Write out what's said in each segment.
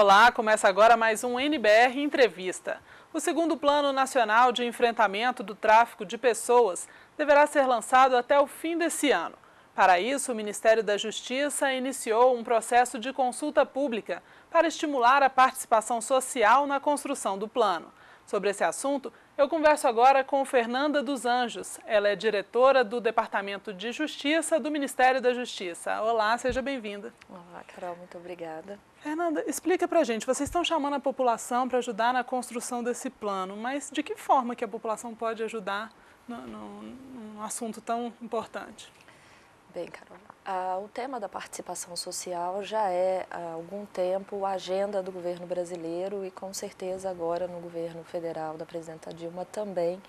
Olá, começa agora mais um NBR Entrevista. O segundo Plano Nacional de Enfrentamento do Tráfico de Pessoas deverá ser lançado até o fim desse ano. Para isso, o Ministério da Justiça iniciou um processo de consulta pública para estimular a participação social na construção do plano. Sobre esse assunto, eu converso agora com Fernanda dos Anjos. Ela é diretora do Departamento de Justiça do Ministério da Justiça. Olá, seja bem-vinda. Olá, Carol, muito obrigada. Fernanda, explica pra gente, vocês estão chamando a população para ajudar na construção desse plano, mas de que forma que a população pode ajudar num assunto tão importante? Bem, Carol, o tema da participação social já é há algum tempo a agenda do governo brasileiro e com certeza agora no governo federal da presidenta Dilma também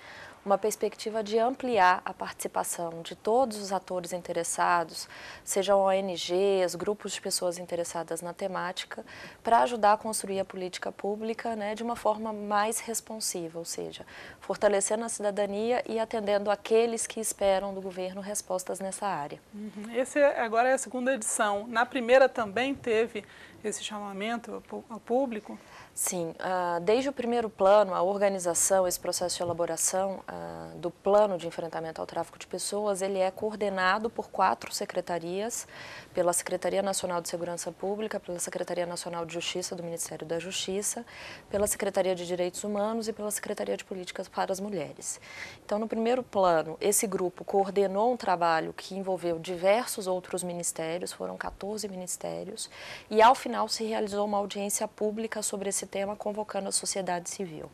uma perspectiva de ampliar a participação de todos os atores interessados, sejam ONGs, grupos de pessoas interessadas na temática, para ajudar a construir a política pública né, de uma forma mais responsiva, ou seja, fortalecendo a cidadania e atendendo aqueles que esperam do governo respostas nessa área. Uhum. Esse é, agora é a segunda edição. Na primeira também teve esse chamamento ao público? Sim, ah, desde o primeiro plano, a organização, esse processo de elaboração ah, do plano de enfrentamento ao tráfico de pessoas, ele é coordenado por quatro secretarias, pela Secretaria Nacional de Segurança Pública, pela Secretaria Nacional de Justiça do Ministério da Justiça, pela Secretaria de Direitos Humanos e pela Secretaria de Políticas para as Mulheres. Então, no primeiro plano, esse grupo coordenou um trabalho que envolveu diversos outros ministérios, foram 14 ministérios, e ao final se realizou uma audiência pública sobre esse tema convocando a sociedade civil.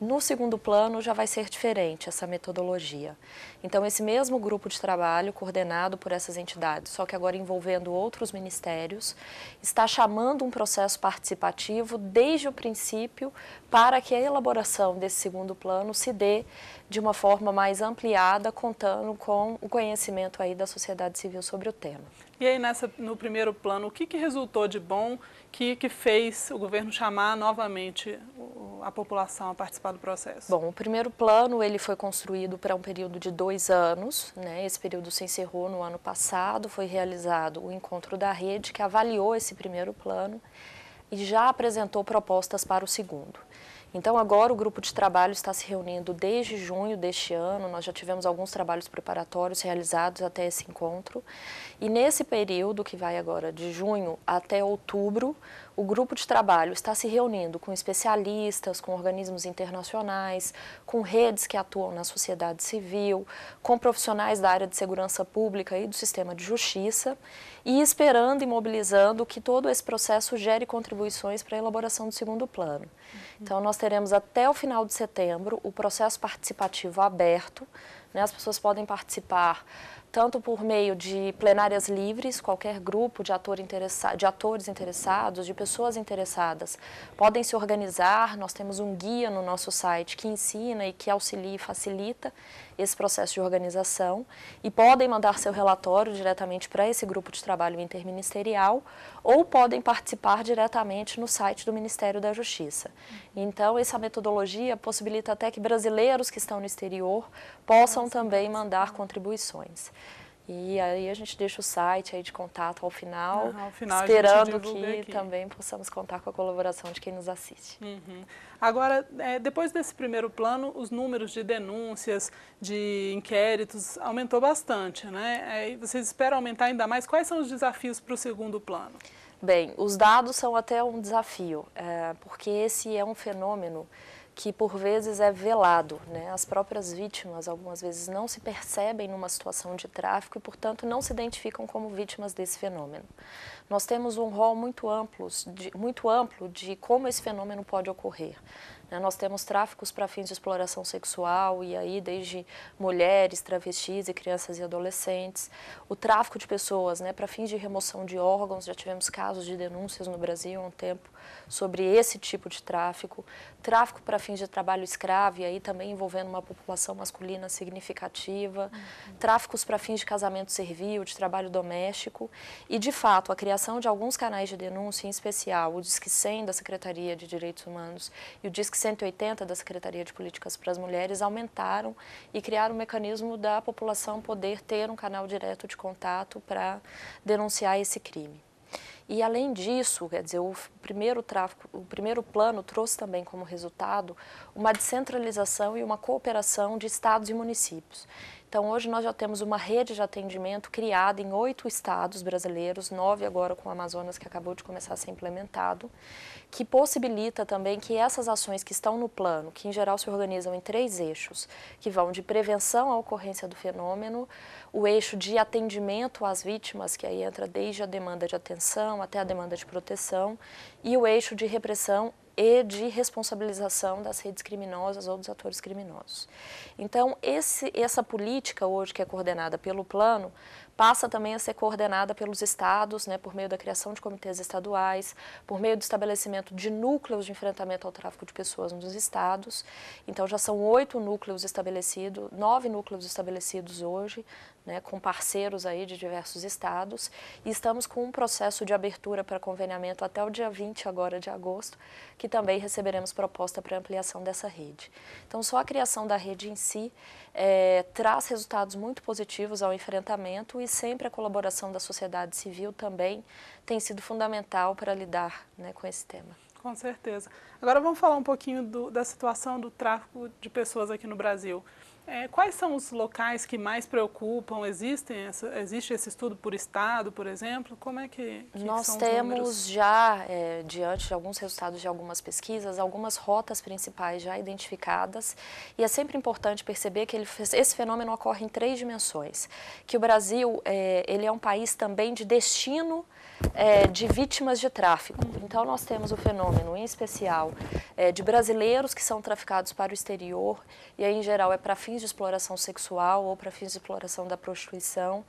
No segundo plano já vai ser diferente essa metodologia. Então, esse mesmo grupo de trabalho, coordenado por essas entidades, só que agora envolvendo outros ministérios, está chamando um processo participativo desde o princípio para que a elaboração desse segundo plano se dê de uma forma mais ampliada, contando com o conhecimento aí da sociedade civil sobre o tema. E aí, nessa, no primeiro plano, o que, que resultou de bom que, que fez o governo chamar novamente a população a participar do processo? Bom, o primeiro plano ele foi construído para um período de dois anos, né? esse período se encerrou no ano passado, foi realizado o encontro da rede que avaliou esse primeiro plano e já apresentou propostas para o segundo. Então, agora o grupo de trabalho está se reunindo desde junho deste ano, nós já tivemos alguns trabalhos preparatórios realizados até esse encontro. E nesse período, que vai agora de junho até outubro, o grupo de trabalho está se reunindo com especialistas, com organismos internacionais, com redes que atuam na sociedade civil, com profissionais da área de segurança pública e do sistema de justiça, e esperando e mobilizando que todo esse processo gere contribuições para a elaboração do segundo plano. Uhum. Então, nós teremos até o final de setembro o processo participativo aberto. Né? As pessoas podem participar tanto por meio de plenárias livres, qualquer grupo de, ator interessa de atores interessados, de pessoas interessadas, podem se organizar. Nós temos um guia no nosso site que ensina e que auxilia e facilita esse processo de organização e podem mandar seu relatório diretamente para esse grupo de trabalho interministerial ou podem participar diretamente no site do Ministério da Justiça. Então, essa metodologia possibilita até que brasileiros que estão no exterior possam também mandar contribuições. E aí a gente deixa o site aí de contato ao final, ao final esperando que aqui. também possamos contar com a colaboração de quem nos assiste. Uhum. Agora, é, depois desse primeiro plano, os números de denúncias, de inquéritos, aumentou bastante, né? É, vocês esperam aumentar ainda mais. Quais são os desafios para o segundo plano? Bem, os dados são até um desafio, é, porque esse é um fenômeno que por vezes é velado. Né? As próprias vítimas, algumas vezes, não se percebem numa situação de tráfico e, portanto, não se identificam como vítimas desse fenômeno. Nós temos um rol muito amplo de, muito amplo de como esse fenômeno pode ocorrer. Né? Nós temos tráficos para fins de exploração sexual, e aí desde mulheres, travestis e crianças e adolescentes. O tráfico de pessoas né, para fins de remoção de órgãos, já tivemos casos de denúncias no Brasil há um tempo sobre esse tipo de tráfico. Tráfico para fins de trabalho escravo, e aí também envolvendo uma população masculina significativa. Uhum. Tráficos para fins de casamento servil, de trabalho doméstico. E, de fato, a criação de alguns canais de denúncia, em especial o Disque 100 da Secretaria de Direitos Humanos e o Disque 180 da Secretaria de Políticas para as Mulheres aumentaram e criaram um mecanismo da população poder ter um canal direto de contato para denunciar esse crime. E além disso, quer dizer, o primeiro tráfico, o primeiro plano trouxe também como resultado uma descentralização e uma cooperação de estados e municípios. Então, hoje nós já temos uma rede de atendimento criada em oito estados brasileiros, nove agora com o Amazonas, que acabou de começar a ser implementado, que possibilita também que essas ações que estão no plano, que em geral se organizam em três eixos, que vão de prevenção à ocorrência do fenômeno, o eixo de atendimento às vítimas, que aí entra desde a demanda de atenção até a demanda de proteção, e o eixo de repressão e de responsabilização das redes criminosas ou dos atores criminosos. Então, esse, essa política hoje que é coordenada pelo plano passa também a ser coordenada pelos estados, né, por meio da criação de comitês estaduais, por meio do estabelecimento de núcleos de enfrentamento ao tráfico de pessoas nos estados. Então, já são oito núcleos estabelecidos, nove núcleos estabelecidos hoje né, com parceiros aí de diversos estados e estamos com um processo de abertura para conveniamento até o dia 20 agora de agosto, que também receberemos proposta para ampliação dessa rede. Então, só a criação da rede em si é, traz resultados muito positivos ao enfrentamento e sempre a colaboração da sociedade civil também tem sido fundamental para lidar né, com esse tema. Com certeza. Agora vamos falar um pouquinho do, da situação do tráfico de pessoas aqui no Brasil. É, quais são os locais que mais preocupam? Existem existe esse estudo por estado, por exemplo? Como é que, que nós temos já é, diante de alguns resultados de algumas pesquisas algumas rotas principais já identificadas e é sempre importante perceber que ele, esse fenômeno ocorre em três dimensões, que o Brasil é, ele é um país também de destino é, de vítimas de tráfico. Então, nós temos o fenômeno, em especial, é, de brasileiros que são traficados para o exterior, e aí, em geral, é para fins de exploração sexual ou para fins de exploração da prostituição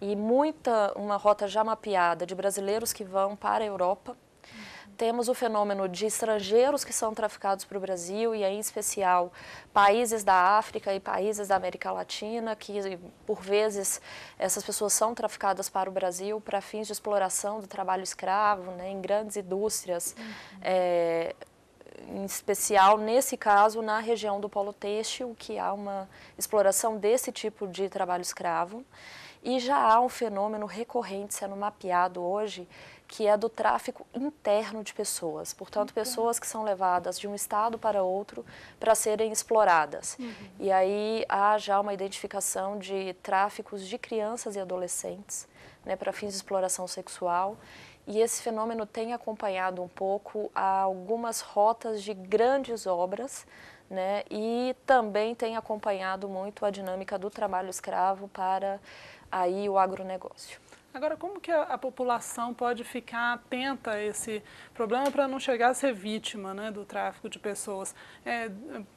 e muita uma rota já mapeada de brasileiros que vão para a Europa. Uhum. Temos o fenômeno de estrangeiros que são traficados para o Brasil e, em especial, países da África e países da América Latina, que, por vezes, essas pessoas são traficadas para o Brasil para fins de exploração do trabalho escravo, né, em grandes indústrias. Uhum. É, em especial nesse caso na região do polo têxtil, que há uma exploração desse tipo de trabalho escravo. E já há um fenômeno recorrente sendo mapeado hoje, que é do tráfico interno de pessoas. Portanto, então. pessoas que são levadas de um estado para outro para serem exploradas. Uhum. E aí há já uma identificação de tráficos de crianças e adolescentes né, para fins de exploração sexual e esse fenômeno tem acompanhado um pouco algumas rotas de grandes obras, né? E também tem acompanhado muito a dinâmica do trabalho escravo para aí o agronegócio. Agora, como que a, a população pode ficar atenta a esse problema para não chegar a ser vítima né, do tráfico de pessoas? É,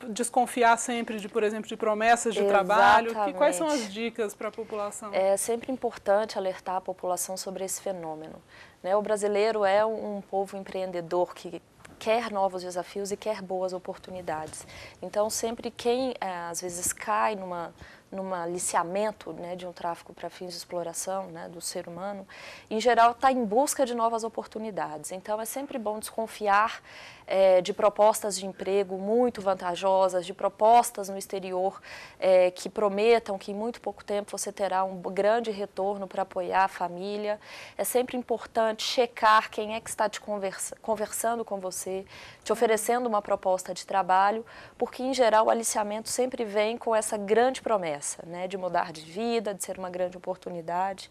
desconfiar sempre, de, por exemplo, de promessas de Exatamente. trabalho? Que, quais são as dicas para a população? É sempre importante alertar a população sobre esse fenômeno. Né? O brasileiro é um, um povo empreendedor que quer novos desafios e quer boas oportunidades. Então, sempre quem é, às vezes cai numa num aliciamento né, de um tráfico para fins de exploração né, do ser humano, em geral está em busca de novas oportunidades. Então é sempre bom desconfiar é, de propostas de emprego muito vantajosas, de propostas no exterior é, que prometam que em muito pouco tempo você terá um grande retorno para apoiar a família. É sempre importante checar quem é que está te conversa, conversando com você, te oferecendo uma proposta de trabalho, porque em geral o aliciamento sempre vem com essa grande promessa essa, né, de mudar de vida, de ser uma grande oportunidade.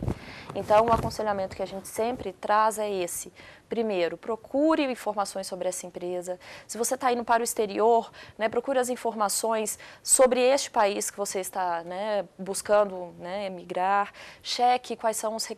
Então, o aconselhamento que a gente sempre traz é esse: Primeiro, procure informações sobre essa empresa. Se você está indo para o exterior, né, procure as informações sobre este país que você está né, buscando né, emigrar. Cheque quais são os eh,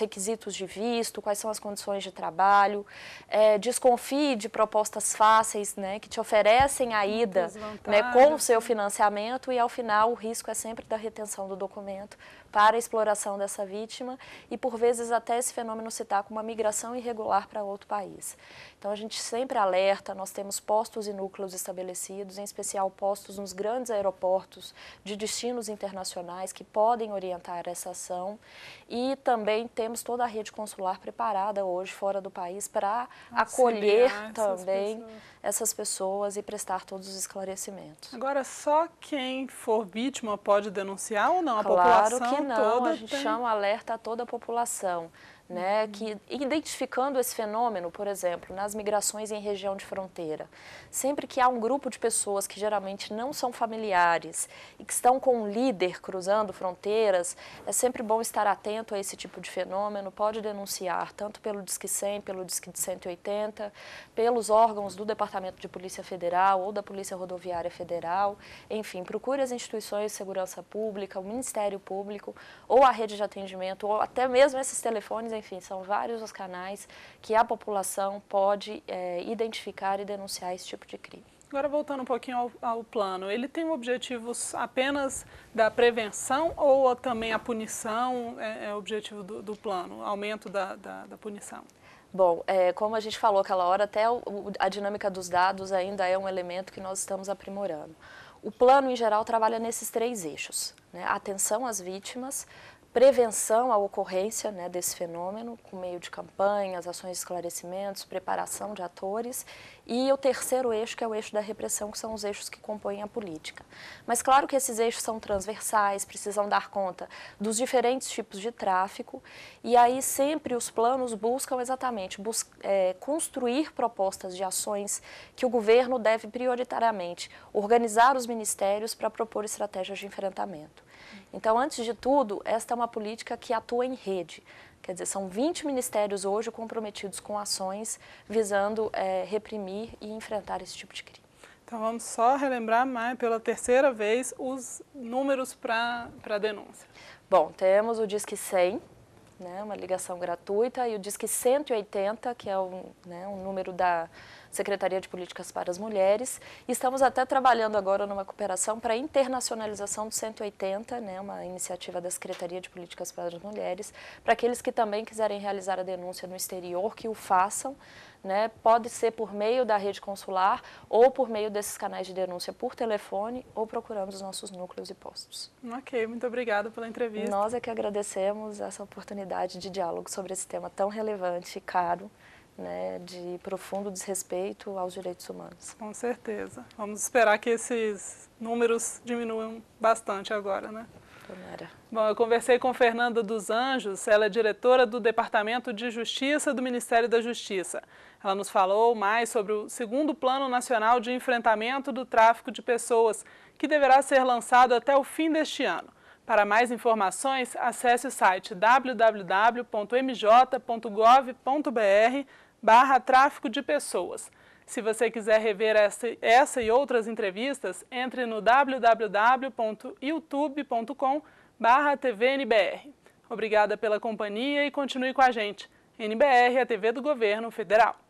requisitos de visto, quais são as condições de trabalho. É, desconfie de propostas fáceis né, que te oferecem a ida né, com o seu né? financiamento e, ao final, o risco é sempre da retenção do documento para a exploração dessa vítima e, por vezes, até esse fenômeno se está com uma migração irregular para outro país. Então, a gente sempre alerta, nós temos postos e núcleos estabelecidos, em especial postos nos grandes aeroportos de destinos internacionais que podem orientar essa ação e também temos toda a rede consular preparada hoje fora do país para acolher também pessoas essas pessoas e prestar todos os esclarecimentos. Agora, só quem for vítima pode denunciar ou não? A claro população que não, toda a gente tem... chama alerta a toda a população né, que identificando esse fenômeno, por exemplo, nas migrações em região de fronteira, sempre que há um grupo de pessoas que geralmente não são familiares e que estão com um líder cruzando fronteiras, é sempre bom estar atento a esse tipo de fenômeno, pode denunciar tanto pelo Disque 100, pelo Disque 180, pelos órgãos do Departamento de Polícia Federal ou da Polícia Rodoviária Federal, enfim, procure as instituições de segurança pública, o Ministério Público ou a rede de atendimento ou até mesmo esses telefones enfim, são vários os canais que a população pode é, identificar e denunciar esse tipo de crime. Agora, voltando um pouquinho ao, ao, plano, ele tem objetivos apenas da prevenção ou também a punição é, é objetivo do, do, plano, aumento da, da, da punição? Bom, é, como a gente falou aquela hora, até o, a dinâmica dos dados ainda é um elemento que nós estamos aprimorando. O plano, em geral, trabalha nesses três eixos: né? atenção às vítimas, prevenção à ocorrência né, desse fenômeno, com meio de campanhas, ações de esclarecimentos, preparação de atores, e o terceiro eixo, que é o eixo da repressão, que são os eixos que compõem a política. Mas claro que esses eixos são transversais, precisam dar conta dos diferentes tipos de tráfico, e aí sempre os planos buscam exatamente bus é, construir propostas de ações que o governo deve prioritariamente organizar os ministérios para propor estratégias de enfrentamento. Então, antes de tudo, esta é uma política que atua em rede. Quer dizer, são 20 ministérios hoje comprometidos com ações visando é, reprimir e enfrentar esse tipo de crime. Então vamos só relembrar mais, né, pela terceira vez os números para a denúncia. Bom, temos o Disque 100, né, uma ligação gratuita, e o Disque 180, que é um, né, um número da, Secretaria de Políticas para as Mulheres. E estamos até trabalhando agora numa cooperação para a internacionalização do 180, né, uma iniciativa da Secretaria de Políticas para as Mulheres, para aqueles que também quiserem realizar a denúncia no exterior, que o façam. Né, pode ser por meio da rede consular ou por meio desses canais de denúncia por telefone ou procurando os nossos núcleos e postos. Ok, muito obrigada pela entrevista. Nós é que agradecemos essa oportunidade de diálogo sobre esse tema tão relevante e caro né, de profundo desrespeito aos direitos humanos. Com certeza. Vamos esperar que esses números diminuam bastante agora, né? Tomara. Bom, eu conversei com Fernanda dos Anjos, ela é diretora do Departamento de Justiça do Ministério da Justiça. Ela nos falou mais sobre o segundo Plano Nacional de Enfrentamento do Tráfico de Pessoas, que deverá ser lançado até o fim deste ano. Para mais informações, acesse o site www.mj.gov.br barra tráfico de pessoas. Se você quiser rever essa, essa e outras entrevistas, entre no www.youtube.com barra tvnbr. Obrigada pela companhia e continue com a gente. NBR, a TV do Governo Federal.